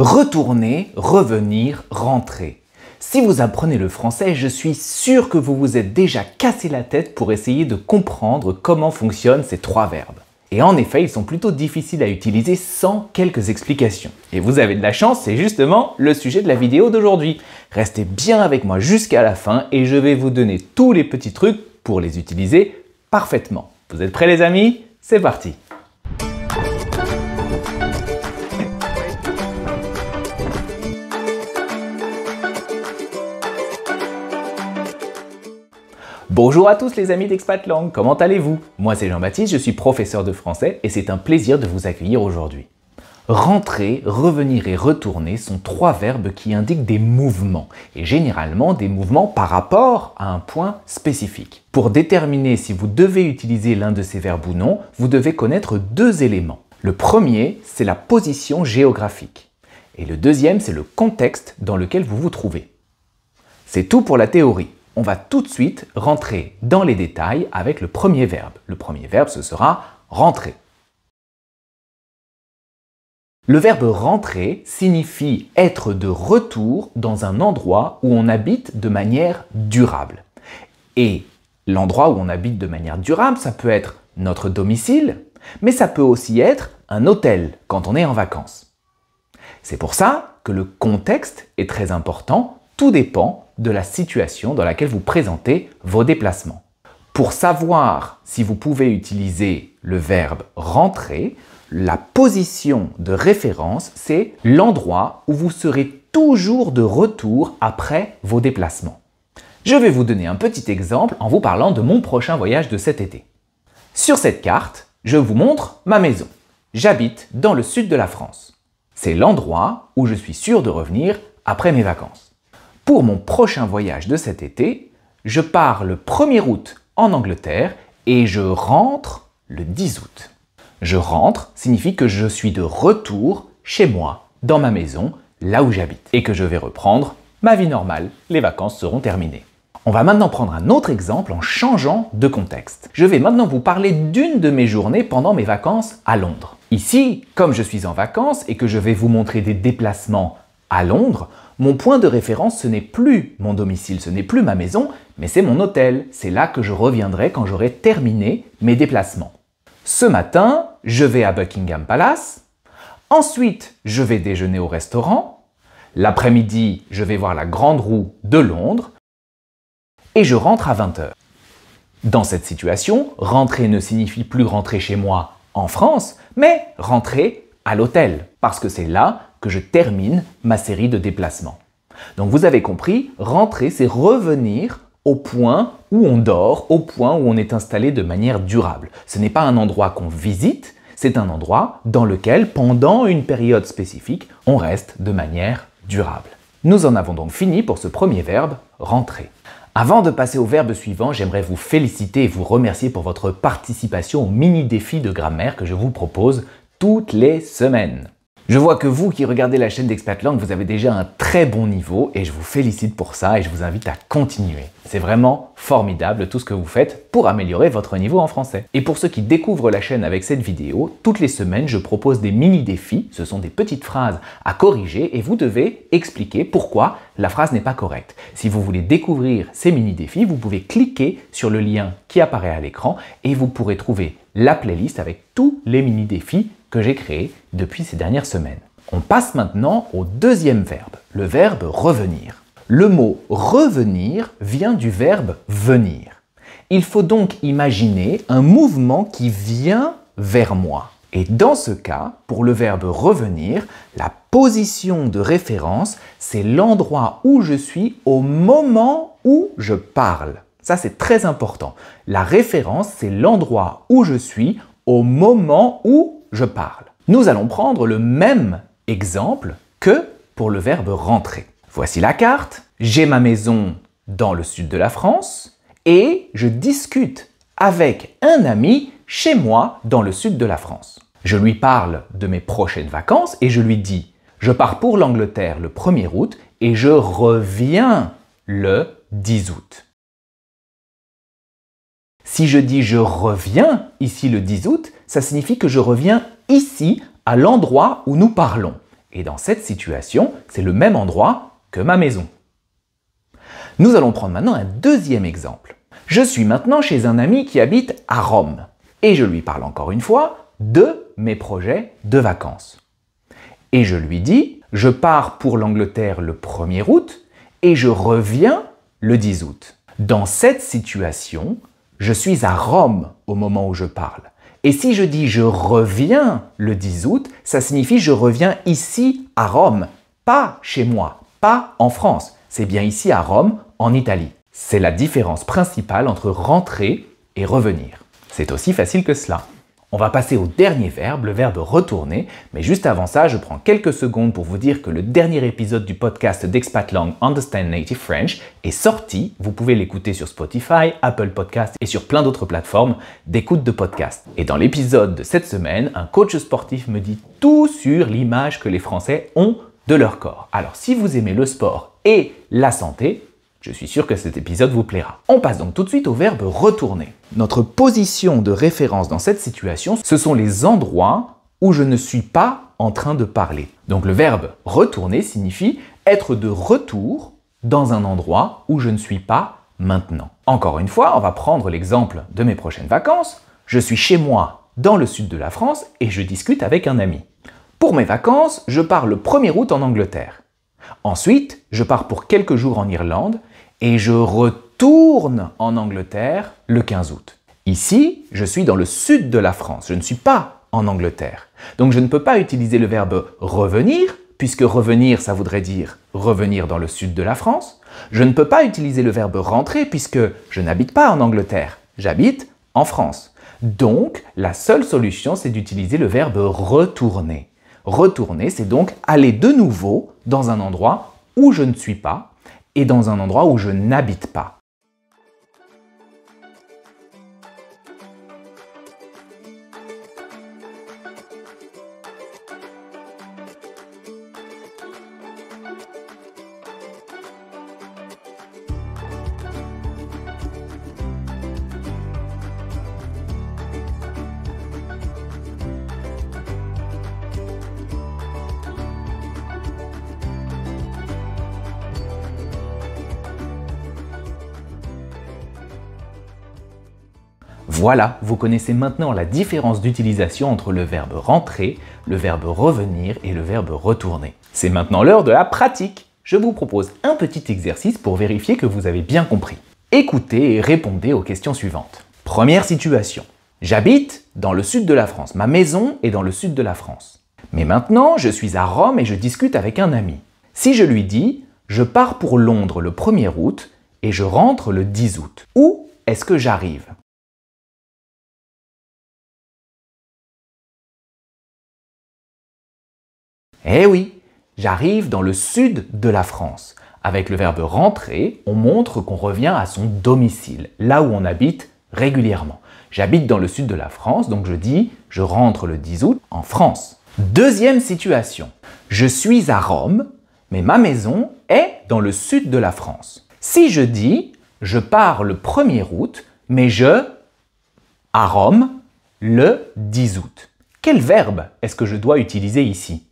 Retourner, revenir, rentrer. Si vous apprenez le français, je suis sûr que vous vous êtes déjà cassé la tête pour essayer de comprendre comment fonctionnent ces trois verbes. Et en effet, ils sont plutôt difficiles à utiliser sans quelques explications. Et vous avez de la chance, c'est justement le sujet de la vidéo d'aujourd'hui. Restez bien avec moi jusqu'à la fin et je vais vous donner tous les petits trucs pour les utiliser parfaitement. Vous êtes prêts les amis C'est parti Bonjour à tous les amis d'Expat comment allez-vous Moi c'est Jean-Baptiste, je suis professeur de français et c'est un plaisir de vous accueillir aujourd'hui. Rentrer, revenir et retourner sont trois verbes qui indiquent des mouvements, et généralement des mouvements par rapport à un point spécifique. Pour déterminer si vous devez utiliser l'un de ces verbes ou non, vous devez connaître deux éléments. Le premier, c'est la position géographique, et le deuxième, c'est le contexte dans lequel vous vous trouvez. C'est tout pour la théorie on va tout de suite rentrer dans les détails avec le premier verbe. Le premier verbe, ce sera rentrer. Le verbe rentrer signifie être de retour dans un endroit où on habite de manière durable. Et l'endroit où on habite de manière durable, ça peut être notre domicile, mais ça peut aussi être un hôtel quand on est en vacances. C'est pour ça que le contexte est très important, tout dépend de la situation dans laquelle vous présentez vos déplacements. Pour savoir si vous pouvez utiliser le verbe rentrer, la position de référence, c'est l'endroit où vous serez toujours de retour après vos déplacements. Je vais vous donner un petit exemple en vous parlant de mon prochain voyage de cet été. Sur cette carte, je vous montre ma maison. J'habite dans le sud de la France. C'est l'endroit où je suis sûr de revenir après mes vacances. Pour mon prochain voyage de cet été, je pars le 1er août en Angleterre et je rentre le 10 août. Je rentre signifie que je suis de retour chez moi, dans ma maison, là où j'habite, et que je vais reprendre ma vie normale, les vacances seront terminées. On va maintenant prendre un autre exemple en changeant de contexte. Je vais maintenant vous parler d'une de mes journées pendant mes vacances à Londres. Ici, comme je suis en vacances et que je vais vous montrer des déplacements à Londres, mon point de référence, ce n'est plus mon domicile, ce n'est plus ma maison, mais c'est mon hôtel. C'est là que je reviendrai quand j'aurai terminé mes déplacements. Ce matin, je vais à Buckingham Palace. Ensuite, je vais déjeuner au restaurant. L'après-midi, je vais voir la Grande Roue de Londres. Et je rentre à 20h. Dans cette situation, rentrer ne signifie plus rentrer chez moi en France, mais rentrer à l'hôtel, parce que c'est là que je termine ma série de déplacements. Donc vous avez compris, rentrer, c'est revenir au point où on dort, au point où on est installé de manière durable. Ce n'est pas un endroit qu'on visite, c'est un endroit dans lequel, pendant une période spécifique, on reste de manière durable. Nous en avons donc fini pour ce premier verbe, rentrer. Avant de passer au verbe suivant, j'aimerais vous féliciter et vous remercier pour votre participation au mini défi de grammaire que je vous propose toutes les semaines. Je vois que vous qui regardez la chaîne d'Expat Langue, vous avez déjà un très bon niveau et je vous félicite pour ça et je vous invite à continuer. C'est vraiment formidable tout ce que vous faites pour améliorer votre niveau en français. Et pour ceux qui découvrent la chaîne avec cette vidéo, toutes les semaines je propose des mini défis, ce sont des petites phrases à corriger et vous devez expliquer pourquoi la phrase n'est pas correcte. Si vous voulez découvrir ces mini défis, vous pouvez cliquer sur le lien qui apparaît à l'écran et vous pourrez trouver la playlist avec tous les mini défis que j'ai créé depuis ces dernières semaines. On passe maintenant au deuxième verbe, le verbe revenir. Le mot revenir vient du verbe venir. Il faut donc imaginer un mouvement qui vient vers moi. Et dans ce cas, pour le verbe revenir, la position de référence, c'est l'endroit où je suis au moment où je parle. Ça, c'est très important. La référence, c'est l'endroit où je suis au moment où je parle. Nous allons prendre le même exemple que pour le verbe rentrer. Voici la carte. J'ai ma maison dans le sud de la France et je discute avec un ami chez moi dans le sud de la France. Je lui parle de mes prochaines vacances et je lui dis je pars pour l'Angleterre le 1er août et je reviens le 10 août. Si je dis je reviens ici le 10 août, ça signifie que je reviens ici, à l'endroit où nous parlons. Et dans cette situation, c'est le même endroit que ma maison. Nous allons prendre maintenant un deuxième exemple. Je suis maintenant chez un ami qui habite à Rome et je lui parle encore une fois de mes projets de vacances. Et je lui dis, je pars pour l'Angleterre le 1er août et je reviens le 10 août. Dans cette situation, je suis à Rome au moment où je parle. Et si je dis je reviens le 10 août, ça signifie je reviens ici à Rome, pas chez moi, pas en France. C'est bien ici à Rome, en Italie. C'est la différence principale entre rentrer et revenir. C'est aussi facile que cela. On va passer au dernier verbe, le verbe retourner, mais juste avant ça, je prends quelques secondes pour vous dire que le dernier épisode du podcast d'Expat Langue Understand Native French est sorti. Vous pouvez l'écouter sur Spotify, Apple Podcasts et sur plein d'autres plateformes d'écoute de podcasts. Et dans l'épisode de cette semaine, un coach sportif me dit tout sur l'image que les Français ont de leur corps. Alors si vous aimez le sport et la santé, je suis sûr que cet épisode vous plaira. On passe donc tout de suite au verbe retourner. Notre position de référence dans cette situation, ce sont les endroits où je ne suis pas en train de parler. Donc le verbe retourner signifie être de retour dans un endroit où je ne suis pas maintenant. Encore une fois, on va prendre l'exemple de mes prochaines vacances. Je suis chez moi dans le sud de la France et je discute avec un ami. Pour mes vacances, je pars le 1er août en Angleterre. Ensuite, je pars pour quelques jours en Irlande et je retourne en Angleterre le 15 août. Ici, je suis dans le sud de la France, je ne suis pas en Angleterre. Donc je ne peux pas utiliser le verbe revenir, puisque revenir, ça voudrait dire revenir dans le sud de la France. Je ne peux pas utiliser le verbe rentrer, puisque je n'habite pas en Angleterre, j'habite en France. Donc, la seule solution, c'est d'utiliser le verbe retourner. Retourner, c'est donc aller de nouveau dans un endroit où je ne suis pas et dans un endroit où je n'habite pas. Voilà, vous connaissez maintenant la différence d'utilisation entre le verbe rentrer, le verbe revenir et le verbe retourner. C'est maintenant l'heure de la pratique. Je vous propose un petit exercice pour vérifier que vous avez bien compris. Écoutez et répondez aux questions suivantes. Première situation. J'habite dans le sud de la France. Ma maison est dans le sud de la France. Mais maintenant, je suis à Rome et je discute avec un ami. Si je lui dis je pars pour Londres le 1er août et je rentre le 10 août, où est-ce que j'arrive Eh oui, j'arrive dans le sud de la France. Avec le verbe rentrer, on montre qu'on revient à son domicile, là où on habite régulièrement. J'habite dans le sud de la France, donc je dis je rentre le 10 août en France. Deuxième situation, je suis à Rome, mais ma maison est dans le sud de la France. Si je dis je pars le 1er août, mais je à Rome le 10 août. Quel verbe est-ce que je dois utiliser ici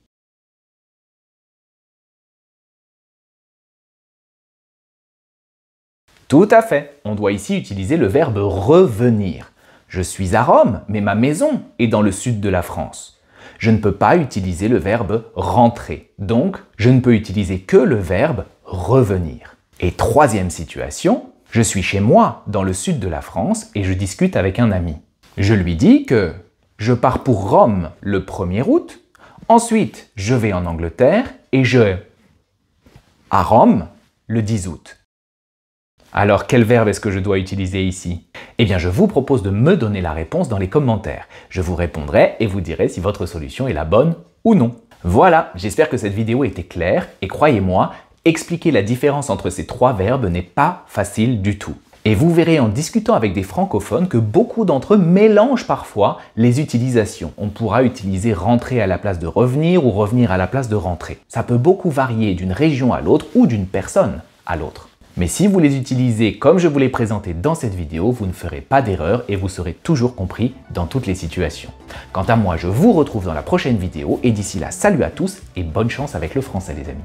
Tout à fait. On doit ici utiliser le verbe revenir. Je suis à Rome, mais ma maison est dans le sud de la France. Je ne peux pas utiliser le verbe rentrer. Donc, je ne peux utiliser que le verbe revenir. Et troisième situation, je suis chez moi, dans le sud de la France, et je discute avec un ami. Je lui dis que je pars pour Rome le 1er août, ensuite je vais en Angleterre et je... à Rome le 10 août. Alors quel verbe est-ce que je dois utiliser ici Eh bien je vous propose de me donner la réponse dans les commentaires. Je vous répondrai et vous dirai si votre solution est la bonne ou non. Voilà, j'espère que cette vidéo était claire et croyez-moi, expliquer la différence entre ces trois verbes n'est pas facile du tout. Et vous verrez en discutant avec des francophones que beaucoup d'entre eux mélangent parfois les utilisations. On pourra utiliser rentrer à la place de revenir ou revenir à la place de rentrer. Ça peut beaucoup varier d'une région à l'autre ou d'une personne à l'autre. Mais si vous les utilisez comme je vous les présenté dans cette vidéo, vous ne ferez pas d'erreur et vous serez toujours compris dans toutes les situations. Quant à moi, je vous retrouve dans la prochaine vidéo et d'ici là, salut à tous et bonne chance avec le français les amis.